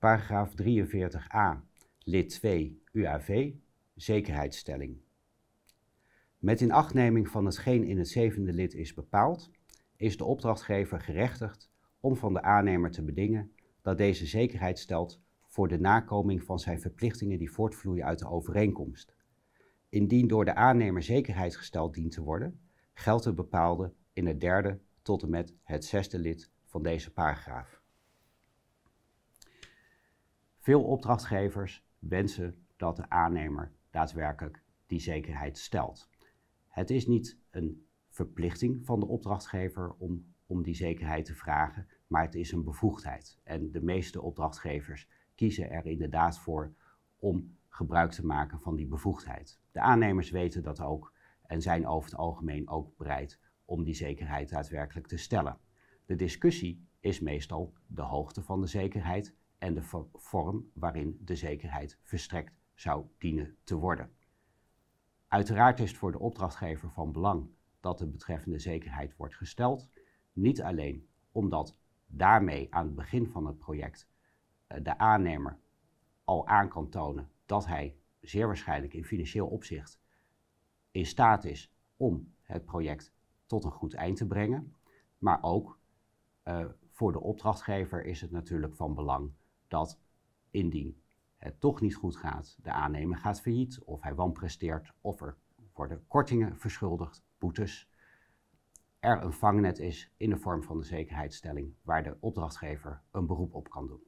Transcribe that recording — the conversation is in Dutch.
Paragraaf 43a, lid 2 UAV, zekerheidsstelling. Met inachtneming van hetgeen in het zevende lid is bepaald, is de opdrachtgever gerechtigd om van de aannemer te bedingen dat deze zekerheid stelt voor de nakoming van zijn verplichtingen die voortvloeien uit de overeenkomst. Indien door de aannemer zekerheid gesteld dient te worden, geldt de bepaalde in het derde tot en met het zesde lid van deze paragraaf. Veel opdrachtgevers wensen dat de aannemer daadwerkelijk die zekerheid stelt. Het is niet een verplichting van de opdrachtgever om, om die zekerheid te vragen, maar het is een bevoegdheid. En de meeste opdrachtgevers kiezen er inderdaad voor om gebruik te maken van die bevoegdheid. De aannemers weten dat ook en zijn over het algemeen ook bereid om die zekerheid daadwerkelijk te stellen. De discussie is meestal de hoogte van de zekerheid en de vorm waarin de zekerheid verstrekt zou dienen te worden. Uiteraard is het voor de opdrachtgever van belang dat de betreffende zekerheid wordt gesteld, niet alleen omdat daarmee aan het begin van het project eh, de aannemer al aan kan tonen dat hij zeer waarschijnlijk in financieel opzicht in staat is om het project tot een goed eind te brengen, maar ook eh, voor de opdrachtgever is het natuurlijk van belang dat indien het toch niet goed gaat, de aannemer gaat failliet of hij wanpresteert of er worden kortingen verschuldigd, boetes, er een vangnet is in de vorm van de zekerheidsstelling waar de opdrachtgever een beroep op kan doen.